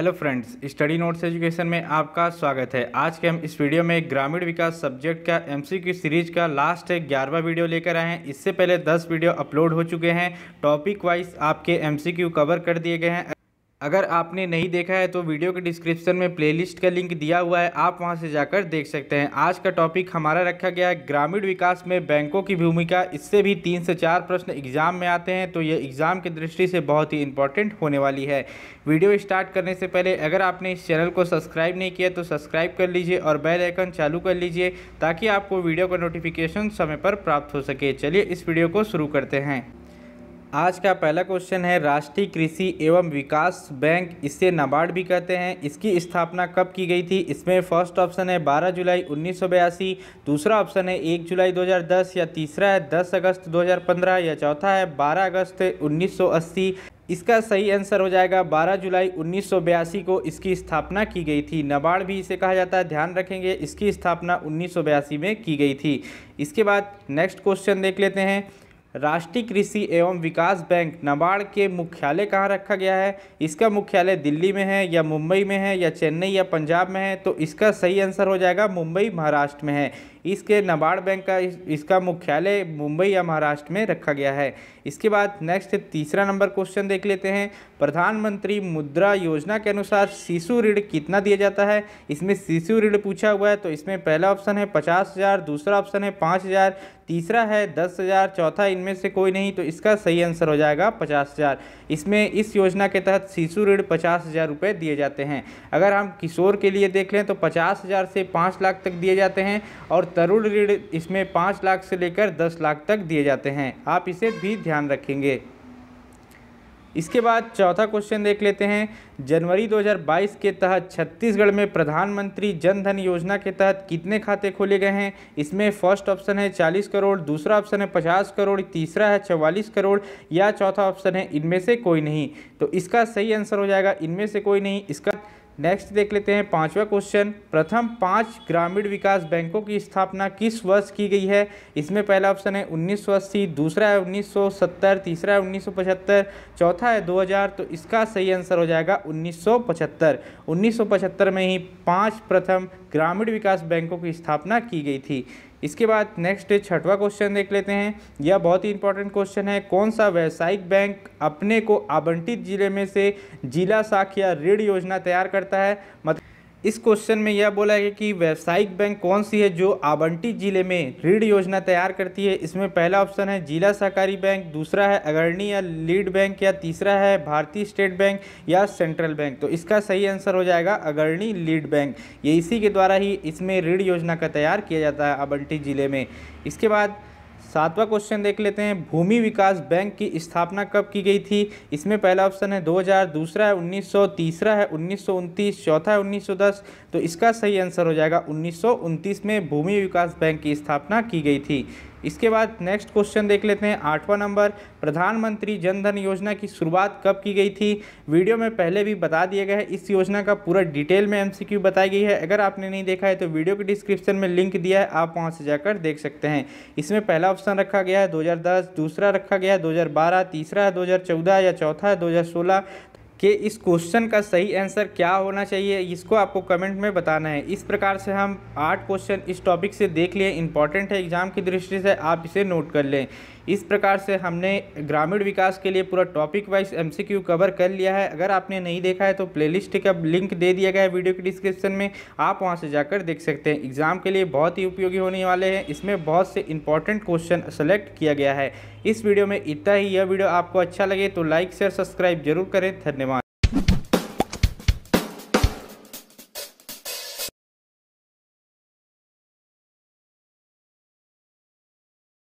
hello friends study notes education में आपका स्वागत है आज के हम इस वीडियो में ग्रामीण विकास सब्जेक्ट का एमसीक्यू सीरीज का लास्ट है ग्यारहवा वीडियो लेकर आए हैं इससे पहले दस वीडियो अपलोड हो चुके हैं टॉपिक वाइज आपके एमसीक्यू कवर कर दिए गए हैं अगर आपने नहीं देखा है तो वीडियो के डिस्क्रिप्शन में प्लेलिस्ट का लिंक दिया हुआ है आप वहां से जाकर देख सकते हैं आज का टॉपिक हमारा रखा गया है ग्रामीण विकास में बैंकों की भूमिका इससे भी तीन से चार प्रश्न एग्जाम में आते हैं तो ये एग्जाम की दृष्टि से बहुत ही इंपॉर्टेंट होने वाली है वीडियो स्टार्ट करने से पहले अगर आपने इस चैनल को सब्सक्राइब नहीं किया तो सब्सक्राइब कर लीजिए और बेल आइकन चालू कर लीजिए ताकि आपको वीडियो का नोटिफिकेशन समय पर प्राप्त हो सके चलिए इस वीडियो को शुरू करते हैं आज का पहला क्वेश्चन है राष्ट्रीय कृषि एवं विकास बैंक इसे नाबार्ड भी कहते हैं इसकी स्थापना कब की गई थी इसमें फर्स्ट ऑप्शन है 12 जुलाई उन्नीस दूसरा ऑप्शन है 1 जुलाई 2010 या तीसरा है 10 अगस्त 2015 या चौथा है 12 अगस्त 1980 इसका सही आंसर हो जाएगा 12 जुलाई उन्नीस को इसकी स्थापना की गई थी नबार्ड भी इसे कहा जाता है ध्यान रखेंगे इसकी स्थापना उन्नीस में की गई थी इसके बाद नेक्स्ट क्वेश्चन देख लेते हैं राष्ट्रीय कृषि एवं विकास बैंक नाबार्ड के मुख्यालय कहाँ रखा गया है इसका मुख्यालय दिल्ली में है या मुंबई में है या चेन्नई या पंजाब में है तो इसका सही आंसर हो जाएगा मुंबई महाराष्ट्र में है इसके नाबार्ड बैंक का इसका मुख्यालय मुंबई या महाराष्ट्र में रखा गया है इसके बाद नेक्स्ट तीसरा नंबर क्वेश्चन देख लेते हैं प्रधानमंत्री मुद्रा योजना के अनुसार शिशु ऋण कितना दिया जाता है इसमें शिशु ऋण पूछा हुआ है तो इसमें पहला ऑप्शन है पचास हज़ार दूसरा ऑप्शन है पाँच हज़ार तीसरा है दस हज़ार चौथा इनमें से कोई नहीं तो इसका सही आंसर हो जाएगा पचास हज़ार इसमें इस योजना के तहत शिशु ऋण पचास हज़ार रुपये दिए जाते हैं अगर हम किशोर के लिए देख लें तो पचास हज़ार से पाँच लाख तक दिए जाते हैं और तरुण ऋण इसमें पाँच लाख से लेकर दस लाख तक दिए जाते हैं आप इसे भी ध्यान रखेंगे इसके बाद चौथा क्वेश्चन देख लेते हैं जनवरी 2022 के तहत छत्तीसगढ़ में प्रधानमंत्री जन धन योजना के तहत कितने खाते खोले गए हैं इसमें फर्स्ट ऑप्शन है 40 करोड़ दूसरा ऑप्शन है 50 करोड़ तीसरा है 44 करोड़ या चौथा ऑप्शन है इनमें से कोई नहीं तो इसका सही आंसर हो जाएगा इनमें से कोई नहीं इसका नेक्स्ट देख लेते हैं पांचवा क्वेश्चन प्रथम पांच ग्रामीण विकास बैंकों की स्थापना किस वर्ष की गई है इसमें पहला ऑप्शन है अस्सी दूसरा है 1970 तीसरा है 1975 चौथा है 2000 तो इसका सही आंसर हो जाएगा 1975 1975 में ही पांच प्रथम ग्रामीण विकास बैंकों की स्थापना की गई थी इसके बाद नेक्स्ट छठवा क्वेश्चन देख लेते हैं यह बहुत ही इंपॉर्टेंट क्वेश्चन है कौन सा व्यावसायिक बैंक अपने को आवंटित जिले में से जिला साख या ऋण योजना तैयार करता है मतलब इस क्वेश्चन में यह बोला है कि व्यावसायिक बैंक कौन सी है जो आवंटी जिले में ऋण योजना तैयार करती है इसमें पहला ऑप्शन है जिला सहकारी बैंक दूसरा है अग्रणी या लीड बैंक या तीसरा है भारतीय स्टेट बैंक या सेंट्रल बैंक तो इसका सही आंसर हो जाएगा अग्रणी लीड बैंक ये इसी के द्वारा ही इसमें ऋण योजना का तैयार किया जाता है आवंटी जिले में इसके बाद सातवां क्वेश्चन देख लेते हैं भूमि विकास बैंक की स्थापना कब की गई थी इसमें पहला ऑप्शन है 2000 दूसरा है 1900 तीसरा है उन्नीस चौथा है 1910 तो इसका सही आंसर हो जाएगा उन्नीस में भूमि विकास बैंक की स्थापना की गई थी इसके बाद नेक्स्ट क्वेश्चन देख लेते हैं आठवां नंबर प्रधानमंत्री जनधन योजना की शुरुआत कब की गई थी वीडियो में पहले भी बता दिया गया है इस योजना का पूरा डिटेल में एमसीक्यू बताई गई है अगर आपने नहीं देखा है तो वीडियो के डिस्क्रिप्शन में लिंक दिया है आप वहाँ से जाकर देख सकते हैं इसमें पहला ऑप्शन रखा गया है दो दूसरा रखा गया है दो तीसरा है दो या चौथा है दो कि इस क्वेश्चन का सही आंसर क्या होना चाहिए इसको आपको कमेंट में बताना है इस प्रकार से हम आठ क्वेश्चन इस टॉपिक से देख लिए इंपॉर्टेंट है एग्ज़ाम की दृष्टि से आप इसे नोट कर लें इस प्रकार से हमने ग्रामीण विकास के लिए पूरा टॉपिक वाइज एमसीक्यू कवर कर लिया है अगर आपने नहीं देखा है तो प्लेलिस्ट का लिंक दे दिया गया है वीडियो के डिस्क्रिप्शन में आप वहाँ से जाकर देख सकते हैं एग्ज़ाम के लिए बहुत ही उपयोगी होने वाले हैं इसमें बहुत से इंपॉर्टेंट क्वेश्चन सेलेक्ट किया गया है इस वीडियो में इतना ही यह वीडियो आपको अच्छा लगे तो लाइक शेयर सब्सक्राइब जरूर करें धन्यवाद